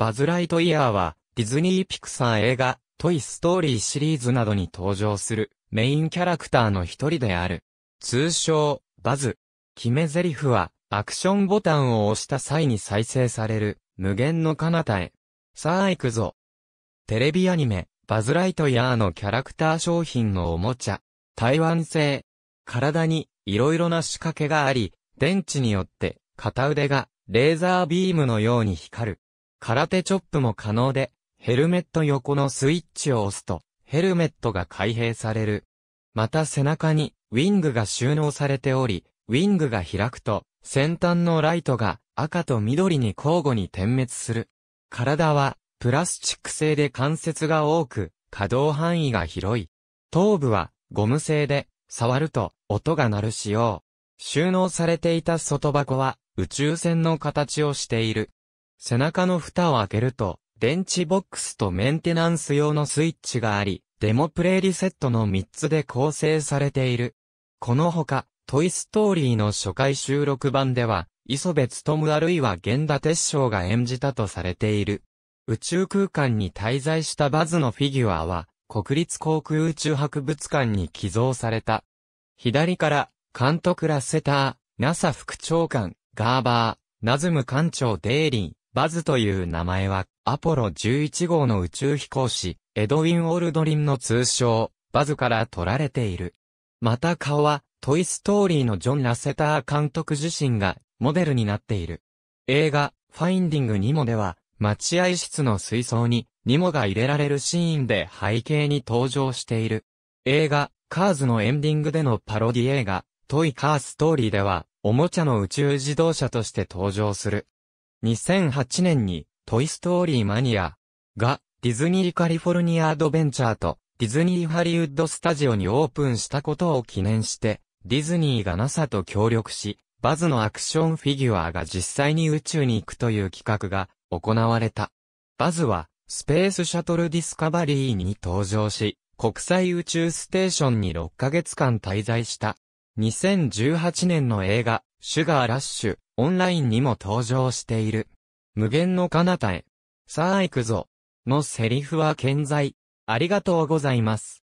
バズ・ライトイヤーは、ディズニー・ピクサー映画、トイ・ストーリーシリーズなどに登場する、メインキャラクターの一人である。通称、バズ。決め台詞は、アクションボタンを押した際に再生される、無限の彼方へ。さあ行くぞ。テレビアニメ、バズ・ライトイヤーのキャラクター商品のおもちゃ。台湾製。体に、色々な仕掛けがあり、電池によって、片腕が、レーザービームのように光る。空手チョップも可能で、ヘルメット横のスイッチを押すと、ヘルメットが開閉される。また背中に、ウィングが収納されており、ウィングが開くと、先端のライトが赤と緑に交互に点滅する。体は、プラスチック製で関節が多く、可動範囲が広い。頭部は、ゴム製で、触ると、音が鳴る仕様。収納されていた外箱は、宇宙船の形をしている。背中の蓋を開けると、電池ボックスとメンテナンス用のスイッチがあり、デモプレイリセットの3つで構成されている。このほか、トイストーリーの初回収録版では、磯部勤あるいは源田鉄章が演じたとされている。宇宙空間に滞在したバズのフィギュアは、国立航空宇宙博物館に寄贈された。左から、監督ラセター、NASA 副長官、ガーバー、ナズム艦長デーリー、バズという名前は、アポロ11号の宇宙飛行士、エドウィン・オルドリンの通称、バズから取られている。また顔は、トイストーリーのジョン・ラセター監督自身が、モデルになっている。映画、ファインディング・ニモでは、待合室の水槽に、ニモが入れられるシーンで背景に登場している。映画、カーズのエンディングでのパロディ映画、トイ・カー・ストーリーでは、おもちゃの宇宙自動車として登場する。2008年にトイストーリーマニアがディズニーカリフォルニアアドベンチャーとディズニーハリウッドスタジオにオープンしたことを記念してディズニーが NASA と協力しバズのアクションフィギュアが実際に宇宙に行くという企画が行われた。バズはスペースシャトルディスカバリーに登場し国際宇宙ステーションに6ヶ月間滞在した。2018年の映画、シュガーラッシュ、オンラインにも登場している。無限の彼方へ。さあ行くぞ。のセリフは健在。ありがとうございます。